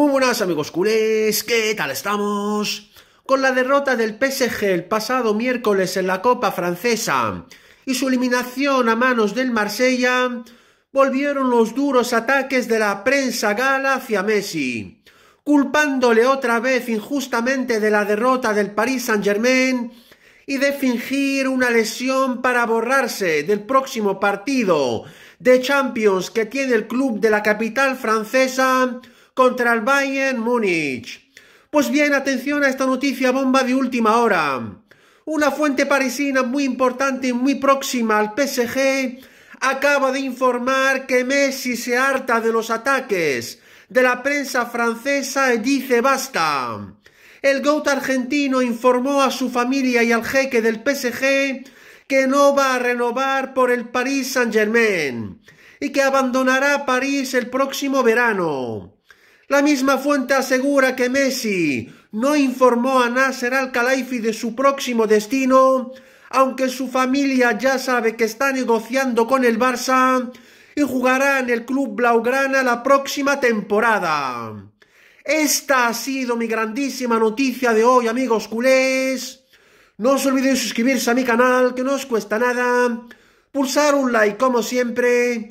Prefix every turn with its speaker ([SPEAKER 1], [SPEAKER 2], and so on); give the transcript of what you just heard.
[SPEAKER 1] Muy buenas amigos culés, ¿qué tal estamos? Con la derrota del PSG el pasado miércoles en la Copa Francesa y su eliminación a manos del Marsella, volvieron los duros ataques de la prensa gala hacia Messi, culpándole otra vez injustamente de la derrota del Paris Saint-Germain y de fingir una lesión para borrarse del próximo partido de Champions que tiene el club de la capital francesa contra el Bayern Múnich. Pues bien, atención a esta noticia bomba de última hora. Una fuente parisina muy importante y muy próxima al PSG acaba de informar que Messi se harta de los ataques de la prensa francesa y dice basta. El GOAT argentino informó a su familia y al jeque del PSG que no va a renovar por el Paris Saint-Germain y que abandonará París el próximo verano. La misma fuente asegura que Messi no informó a Nasser Al-Khelaifi de su próximo destino, aunque su familia ya sabe que está negociando con el Barça y jugará en el club blaugrana la próxima temporada. Esta ha sido mi grandísima noticia de hoy, amigos culés. No os olvidéis suscribirse a mi canal, que no os cuesta nada. Pulsar un like como siempre